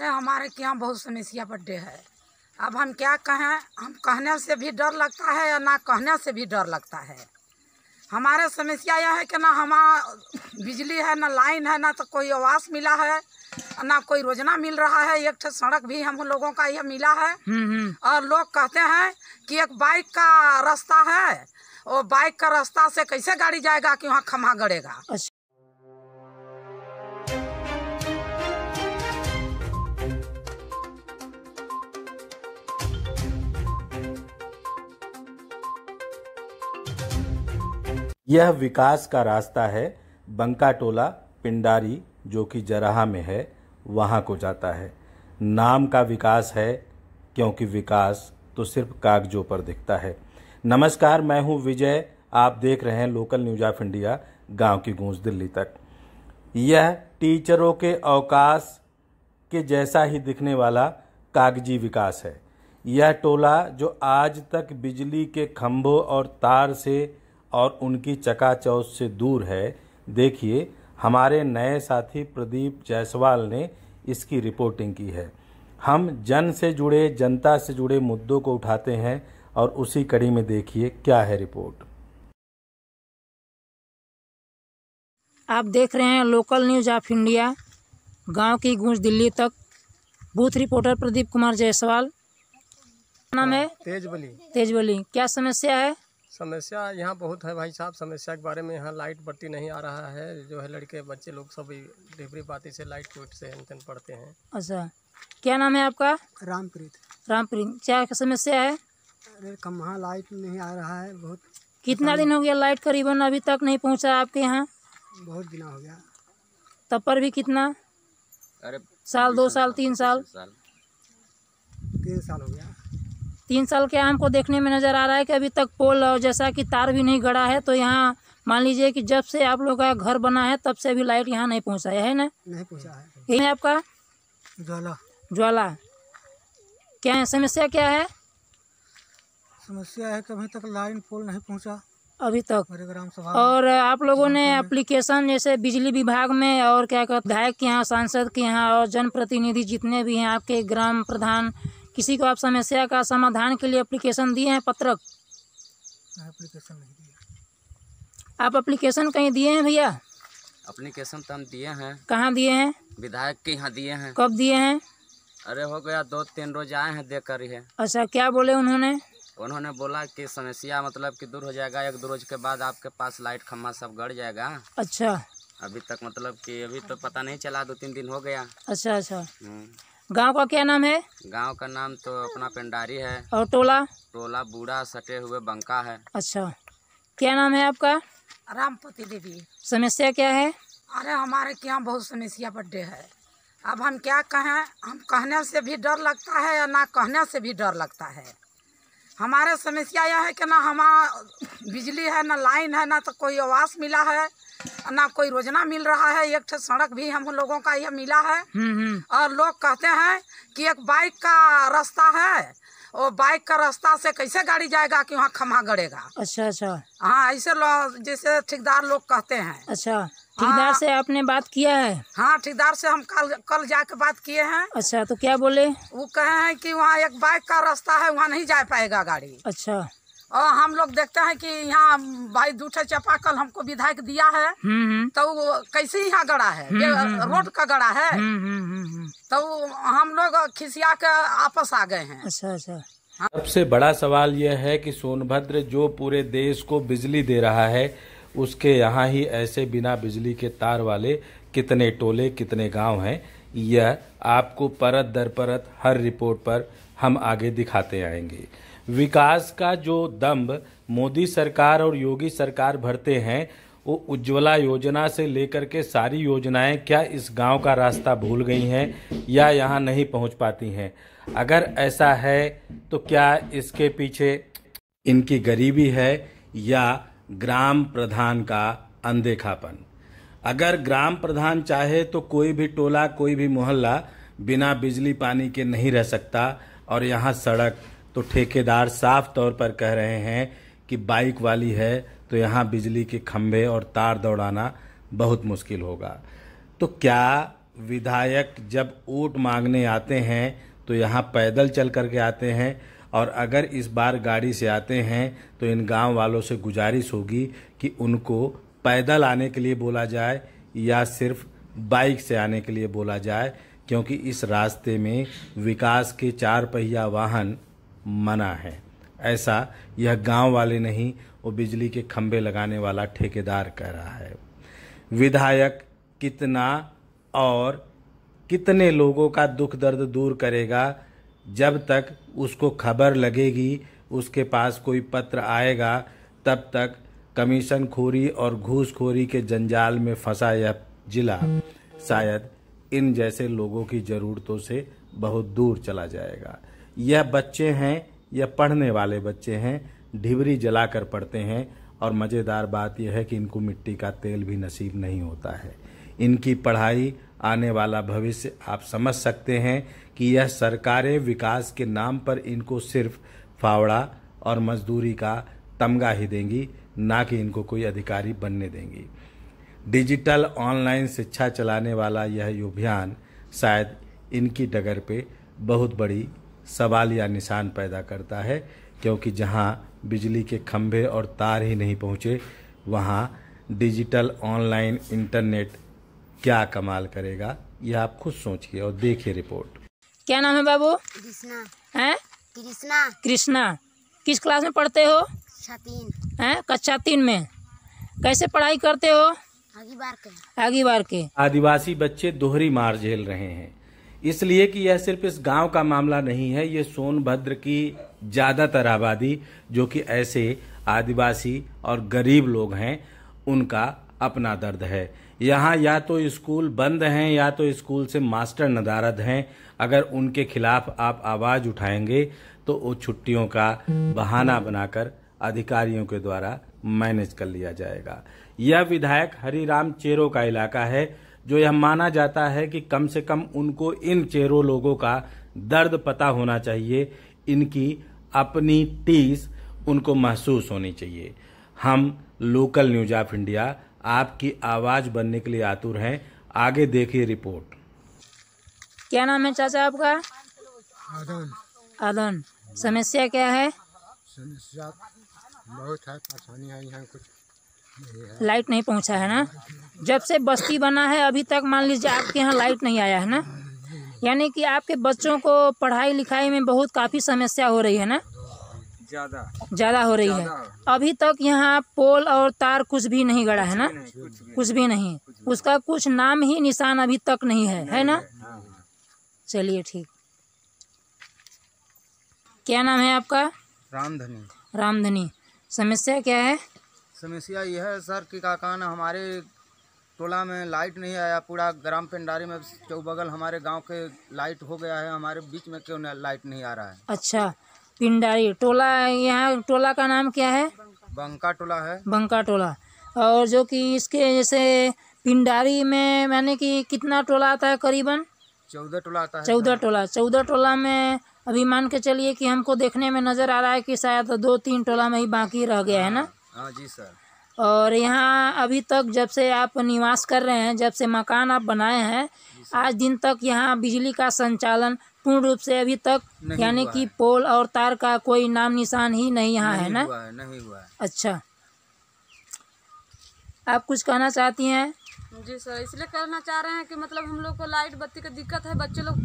अरे हमारे के यहाँ बहुत समस्या बड्डे है अब हम क्या कहें हम कहने से भी डर लगता है या ना कहने से भी डर लगता है हमारे समस्या यह है कि ना हमारा बिजली है ना लाइन है ना तो कोई आवास मिला है ना कोई योजना मिल रहा है एक सड़क भी हम लोगों का यह मिला है हम्म, हम्म। और लोग कहते हैं कि एक बाइक का रास्ता है वो बाइक का रास्ता से कैसे गाड़ी जाएगा कि वहाँ खम्हा गड़ेगा अच्छा। यह विकास का रास्ता है बंका टोला पिंडारी जो कि जराहा में है वहाँ को जाता है नाम का विकास है क्योंकि विकास तो सिर्फ कागजों पर दिखता है नमस्कार मैं हूँ विजय आप देख रहे हैं लोकल न्यूज ऑफ इंडिया गांव की गूंज दिल्ली तक यह टीचरों के अवकाश के जैसा ही दिखने वाला कागजी विकास है यह टोला जो आज तक बिजली के खंभों और तार से और उनकी चकाचौथ से दूर है देखिए हमारे नए साथी प्रदीप जायसवाल ने इसकी रिपोर्टिंग की है हम जन से जुड़े जनता से जुड़े मुद्दों को उठाते हैं और उसी कड़ी में देखिए क्या है रिपोर्ट आप देख रहे हैं लोकल न्यूज़ ऑफ इंडिया गांव की गूंज दिल्ली तक बूथ रिपोर्टर प्रदीप कुमार जायसवाल नाम है तेजबली तेजबली क्या समस्या है समस्या यहाँ बहुत है भाई साहब समस्या के बारे में यहाँ लाइट बत्ती नहीं आ रहा है जो है लड़के बच्चे लोग सब डिबरी पाती से लाइट टूट से हेन पढ़ते हैं अच्छा क्या नाम है आपका रामप्रीत रामप्रीत क्या समस्या है अरे कमहा लाइट नहीं आ रहा है बहुत कितना दिन हो गया लाइट करीबन अभी तक नहीं पहुँचा आपके यहाँ बहुत दिन हो गया तब पर भी कितना अरे साल दो तो साल तीन साल तीन साल हो गया तीन साल के आम को देखने में नज़र आ रहा है कि अभी तक पोल और जैसा कि तार भी नहीं गड़ा है तो यहाँ मान लीजिए कि जब से आप लोग का घर बना है तब से अभी लाइट यहाँ नहीं पहुँचा है, है ना नहीं पहुँचा है यही आपका ज्वाला ज्वाला क्या है समस्या क्या है समस्या है कि अभी तक लाइन पोल नहीं पहुँचा अभी तक मेरे ग्राम सभा और आप लोगों ने एप्लीकेशन जैसे बिजली विभाग में और क्या कहते विधायक के यहाँ सांसद के यहाँ और जनप्रतिनिधि जितने भी हैं आपके ग्राम प्रधान किसी को आप समस्या का समाधान के लिए एप्लीकेशन दिए हैं पत्रक एप्लीकेशन नहीं दिया आप एप्लीकेशन कहीं दिए हैं भैया एप्लीकेशन तो हम दिए हैं कहाँ दिए हैं विधायक के यहाँ दिए हैं कब दिए हैं अरे हो गया दो तीन रोज आए हैं देख कर ही अच्छा क्या बोले उन्होंने उन्होंने बोला कि समस्या मतलब कि दूर हो जाएगा एक दो रोज के बाद आपके पास लाइट खम्मा सब गड़ जाएगा अच्छा अभी तक मतलब कि अभी तो पता नहीं चला दो तीन दिन हो गया अच्छा अच्छा हम्म। गांव का क्या नाम है गांव का नाम तो अपना पेंडारी है और टोला टोला बूढ़ा सटे हुए बंका है अच्छा क्या नाम है आपका रामपति देवी समस्या क्या है अरे हमारे यहाँ बहुत समस्या बड्डे है अब हम क्या कहें हम कहने से भी डर लगता है या ना कहने से भी डर लगता है हमारे समस्या यह है कि ना हमारा बिजली है ना लाइन है ना तो कोई आवास मिला है ना कोई रोजना मिल रहा है एक सड़क भी हम लोगों का यह मिला है हम्म, हम्म। और लोग कहते हैं कि एक बाइक का रास्ता है वो बाइक का रास्ता से कैसे गाड़ी जाएगा कि वहाँ खम्हा गड़ेगा अच्छा अच्छा हाँ ऐसे लोग जैसे ठेकेदार लोग कहते हैं अच्छा ठेकेदार से हाँ। आपने बात किया है हाँ ठेकेदार से हम कल कल जाके बात किए हैं अच्छा तो क्या बोले वो कहे हैं कि वहाँ एक बाइक का रास्ता है वहाँ नहीं जा पाएगा गाड़ी अच्छा और हम लोग देखते हैं कि यहाँ भाई दूठे चपा कल हमको विधायक दिया है हम्म, हम्म। तो कैसे यहाँ गड़ा है हम्म, रोड का गड़ा है तो हम लोग खिसिया के आपस आ गए हैं अच्छा अच्छा सबसे बड़ा सवाल यह है कि सोनभद्र जो पूरे देश को बिजली दे रहा है उसके यहाँ ही ऐसे बिना बिजली के तार वाले कितने टोले कितने गांव हैं यह आपको परत दर परत हर रिपोर्ट पर हम आगे दिखाते आएंगे विकास का जो दम्ब मोदी सरकार और योगी सरकार भरते हैं वो उज्ज्वला योजना से लेकर के सारी योजनाएं क्या इस गांव का रास्ता भूल गई हैं या यहां नहीं पहुंच पाती हैं अगर ऐसा है तो क्या इसके पीछे इनकी गरीबी है या ग्राम प्रधान का अनदेखापन अगर ग्राम प्रधान चाहे तो कोई भी टोला कोई भी मोहल्ला बिना बिजली पानी के नहीं रह सकता और यहाँ सड़क तो ठेकेदार साफ तौर पर कह रहे हैं कि बाइक वाली है तो यहाँ बिजली के खंभे और तार दौड़ाना बहुत मुश्किल होगा तो क्या विधायक जब वोट मांगने आते हैं तो यहाँ पैदल चल करके आते हैं और अगर इस बार गाड़ी से आते हैं तो इन गांव वालों से गुजारिश होगी कि उनको पैदल आने के लिए बोला जाए या सिर्फ बाइक से आने के लिए बोला जाए क्योंकि इस रास्ते में विकास के चार पहिया वाहन मना है ऐसा यह गांव वाले नहीं वो बिजली के खंभे लगाने वाला ठेकेदार कह रहा है विधायक कितना और कितने लोगों का दुख दर्द दूर करेगा जब तक उसको खबर लगेगी उसके पास कोई पत्र आएगा तब तक कमीशन खोरी और घूसखोरी के जंजाल में फंसा यह जिला शायद इन जैसे लोगों की ज़रूरतों से बहुत दूर चला जाएगा यह बच्चे हैं यह पढ़ने वाले बच्चे हैं ढिबरी जलाकर पढ़ते हैं और मज़ेदार बात यह है कि इनको मिट्टी का तेल भी नसीब नहीं होता है इनकी पढ़ाई आने वाला भविष्य आप समझ सकते हैं कि यह सरकारें विकास के नाम पर इनको सिर्फ फावड़ा और मजदूरी का तमगा ही देंगी ना कि इनको कोई अधिकारी बनने देंगी डिजिटल ऑनलाइन शिक्षा चलाने वाला यह अभियान शायद इनकी डगर पे बहुत बड़ी सवाल या निशान पैदा करता है क्योंकि जहाँ बिजली के खंभे और तार ही नहीं पहुँचे वहाँ डिजिटल ऑनलाइन इंटरनेट क्या कमाल करेगा ये आप खुद सोचिए और देखिए रिपोर्ट क्या नाम है बाबू कृष्णा कृष्णा कृष्णा किस क्लास में पढ़ते हो तीन हैं कक्षा तीन में कैसे पढ़ाई करते हो आगे के बार के आदिवासी बच्चे दोहरी मार झेल रहे हैं इसलिए कि यह सिर्फ इस गांव का मामला नहीं है ये सोनभद्र की ज़्यादातर आबादी जो कि ऐसे आदिवासी और गरीब लोग हैं उनका अपना दर्द है यहाँ या तो स्कूल बंद हैं या तो स्कूल से मास्टर नदारद हैं अगर उनके खिलाफ आप आवाज़ उठाएंगे तो वो छुट्टियों का बहाना बनाकर अधिकारियों के द्वारा मैनेज कर लिया जाएगा यह विधायक हरिराम चेरो का इलाका है जो यह माना जाता है कि कम से कम उनको इन चेरो लोगों का दर्द पता होना चाहिए इनकी अपनी टीस उनको महसूस होनी चाहिए हम लोकल न्यूज ऑफ इंडिया आपकी आवाज बनने के लिए आतुर हैं आगे देखिए रिपोर्ट क्या नाम है चाचा आपका आदन आदन समस्या क्या है समस्या बहुत है परेशानी आई है कुछ लाइट नहीं पहुंचा है ना जब से बस्ती बना है अभी तक मान लीजिए आपके यहाँ लाइट नहीं आया है ना यानी कि आपके बच्चों को पढ़ाई लिखाई में बहुत काफ़ी समस्या हो रही है ना ज्यादा ज्यादा हो रही है अभी तक यहाँ पोल और तार कुछ भी नहीं गड़ा है ना कुछ भी नहीं उसका कुछ नाम ही निशान अभी तक नहीं है है ना हाँ, हाँ। चलिए ठीक क्या नाम है आपका रामधनी रामधनी समस्या क्या है समस्या यह है सर कि का ना हमारे टोला में लाइट नहीं आया पूरा ग्राम पिंडारी में चौबगल हमारे गांव के लाइट हो गया है हमारे बीच में क्यों लाइट नहीं आ रहा है अच्छा पिंडारी टोला यहाँ टोला का नाम क्या है बंका टोला है बंका टोला और जो कि इसके जैसे पिंडारी में मैंने कि कितना टोला आता है करीबन चौदह टोला आता है चौदह टोला चौदह टोला में अभी मान के चलिए कि हमको देखने में नज़र आ रहा है कि शायद दो तीन टोला में ही बाकी रह गया है ना हाँ, हाँ जी सर और यहाँ अभी तक जब से आप निवास कर रहे हैं जब से मकान आप बनाए हैं आज दिन तक यहाँ बिजली का संचालन पूर्ण रूप से अभी तक यानी कि पोल और तार का कोई नाम निशान ही नहीं यहाँ है ना नहीं हुआ है अच्छा आप कुछ कहना चाहती हैं जी सर इसलिए करना चाह रहे हैं कि मतलब हम लोग को लाइट बत्ती का दिक्कत है बच्चे लोग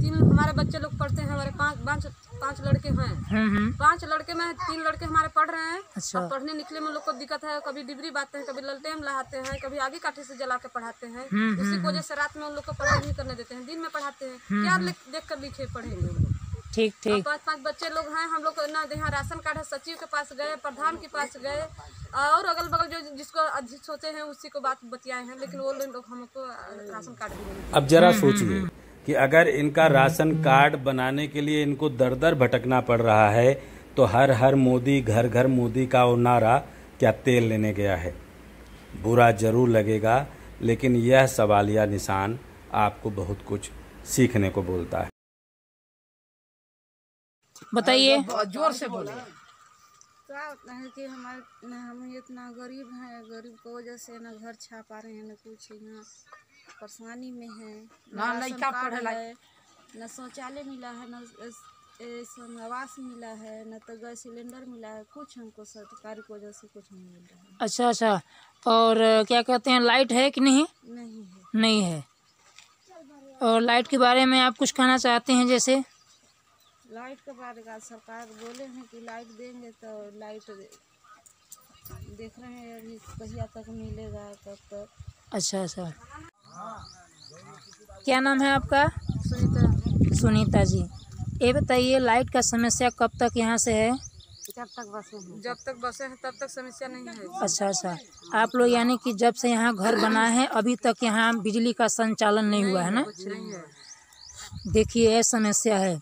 तीन हमारे बच्चे लोग पढ़ते हैं हमारे पाँच पांच पांच लड़के हैं हम्म, हम्म। पांच लड़के में तीन लड़के हमारे पढ़ रहे हैं अच्छा। पढ़ने निकले में लोग को दिक्कत है कभी डिबरी बांटते हैं कभी ललटेम लहाते हैं कभी आगे काठी से जला के पढ़ाते हैं हम्म, उसी वजह से रात में उन लोग को पढ़ाई नहीं करने देते हैं दिन में पढ़ाते हैं क्या देख कर लिखे पढ़ेंगे ठीक ठीक पाँच पाँच बच्चे लोग हैं हम लोग यहाँ राशन कार्ड है सचिव के पास गए प्रधान के पास गए और अगल बगल जो जिसको अधिक सोचे हैं उसी को बात बतियाए हैं लेकिन वो लोग हमको राशन कार्ड अब जरा हम्म, हम्म, सोचिए हम्म। कि अगर इनका राशन कार्ड बनाने के लिए इनको दर दर भटकना पड़ रहा है तो हर हर मोदी घर घर मोदी का वो नारा क्या तेल लेने गया है बुरा जरूर लगेगा लेकिन यह सवालिया निशान आपको बहुत कुछ सीखने को बोलता है बताइए जोर से बोले क्या होता है कि हमारे हम इतना गरीब हैं गरीब की वजह से ना घर छा पा रहे हैं ना कुछ ना परेशानी में है ना न शौचालय मिला है ना आवास मिला है न तो गैस सिलेंडर मिला है कुछ हमको सरकार की वजह से कुछ नहीं मिल रहा है अच्छा अच्छा और क्या कहते हैं लाइट है कि नहीं नहीं है नहीं है और लाइट के बारे में आप कुछ कहना चाहते हैं जैसे लाइट के बाद सरकार बोले हैं कि लाइट देंगे तो लाइट देख रहे हैं अभी कहिया तक मिलेगा तब तक अच्छा अच्छा क्या नाम है आपका सुनीता सुनीता जी ये बताइए लाइट का समस्या कब तक यहाँ से है जब तक बसे हैं जब तक बसे हैं तब तक समस्या नहीं है अच्छा अच्छा आप लोग यानी कि जब से यहाँ घर बना है अभी तक यहाँ बिजली का संचालन नहीं, नहीं हुआ है ना देखिए यह समस्या है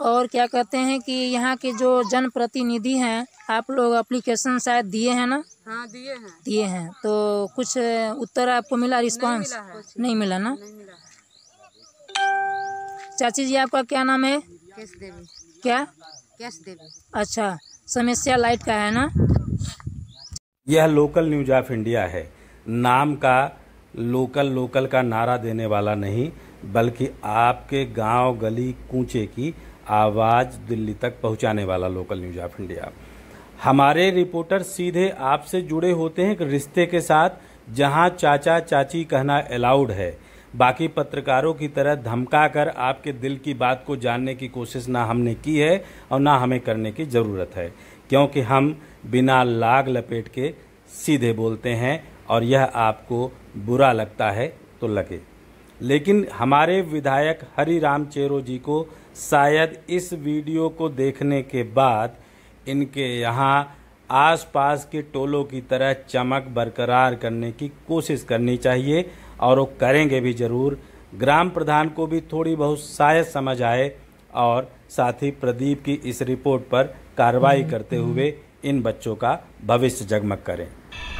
और क्या कहते हैं कि यहाँ के जो जनप्रतिनिधि हैं आप लोग अप्लीकेशन शायद दिए हैं ना हाँ दिए हैं दिए हैं तो कुछ उत्तर आपको मिला रिस्पांस नहीं, नहीं मिला, ना नहीं मिला। चाची जी आपका क्या नाम है कैश देवी क्या कैश देवी अच्छा समस्या लाइट का है ना यह लोकल न्यूज ऑफ इंडिया है नाम का लोकल लोकल का नारा देने वाला नहीं बल्कि आपके गांव गली कूचे की आवाज़ दिल्ली तक पहुंचाने वाला लोकल न्यूज ऑफ इंडिया हमारे रिपोर्टर सीधे आपसे जुड़े होते हैं रिश्ते के साथ जहां चाचा चाची कहना अलाउड है बाकी पत्रकारों की तरह धमका कर आपके दिल की बात को जानने की कोशिश ना हमने की है और ना हमें करने की ज़रूरत है क्योंकि हम बिना लाग लपेट के सीधे बोलते हैं और यह आपको बुरा लगता है तो लगे लेकिन हमारे विधायक हरी राम चेरो जी को शायद इस वीडियो को देखने के बाद इनके यहाँ आसपास के टोलों की तरह चमक बरकरार करने की कोशिश करनी चाहिए और वो करेंगे भी ज़रूर ग्राम प्रधान को भी थोड़ी बहुत शायद समझ आए और साथ ही प्रदीप की इस रिपोर्ट पर कार्रवाई हम्म, करते हम्म। हुए इन बच्चों का भविष्य जगमग करें